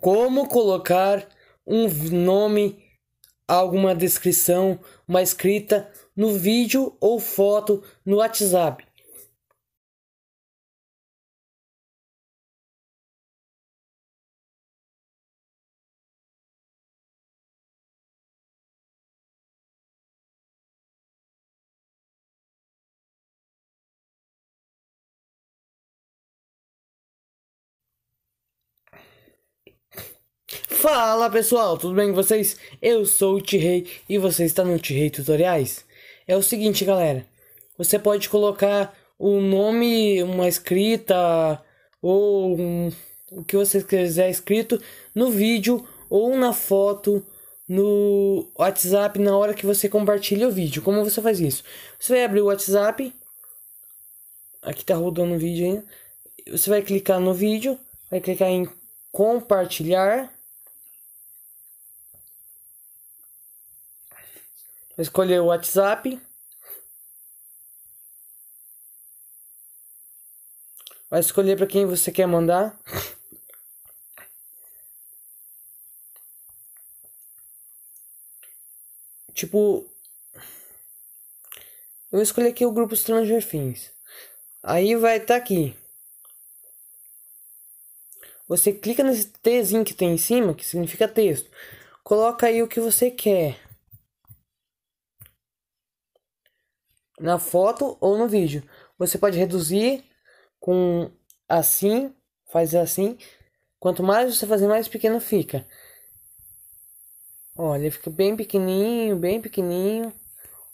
como colocar um nome, alguma descrição, uma escrita no vídeo ou foto no WhatsApp. Fala pessoal, tudo bem com vocês? Eu sou o Rei e você está no Rei Tutoriais. É o seguinte, galera, você pode colocar um nome, uma escrita ou um, o que você quiser escrito no vídeo ou na foto no WhatsApp na hora que você compartilha o vídeo. Como você faz isso? Você vai abrir o WhatsApp. Aqui tá rodando o vídeo ainda. Você vai clicar no vídeo, vai clicar em compartilhar escolher o WhatsApp. Vai escolher para quem você quer mandar. tipo, eu escolhi aqui o grupo Stranger Things. Aí vai estar tá aqui. Você clica nesse Tzinho que tem em cima, que significa texto. Coloca aí o que você quer. na foto ou no vídeo. Você pode reduzir com assim, fazer assim. Quanto mais você fazer, mais pequeno fica. Olha, fica bem pequenininho, bem pequenininho.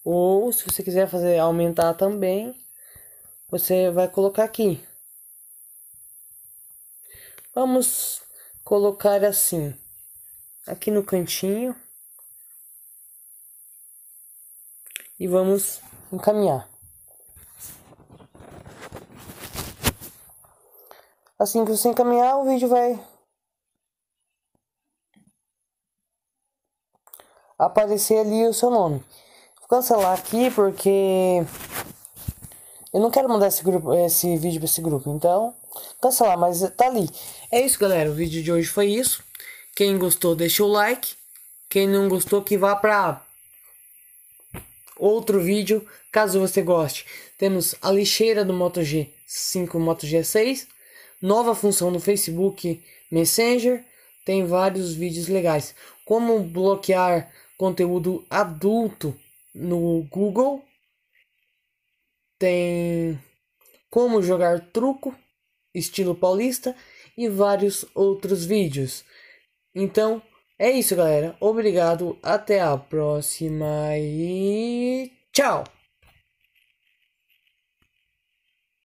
Ou se você quiser fazer aumentar também, você vai colocar aqui. Vamos colocar assim, aqui no cantinho. E vamos encaminhar. Assim que você encaminhar, o vídeo vai aparecer ali o seu nome. Vou cancelar aqui porque eu não quero mandar esse, grupo, esse vídeo para esse grupo, então cancelar, mas tá ali. É isso, galera. O vídeo de hoje foi isso. Quem gostou, deixa o like. Quem não gostou, que vá para outro vídeo, caso você goste. Temos a lixeira do Moto G5 Moto G6, nova função no Facebook Messenger, tem vários vídeos legais. Como bloquear conteúdo adulto no Google, tem como jogar truco, estilo paulista e vários outros vídeos. Então, é isso, galera. Obrigado. Até a próxima e tchau!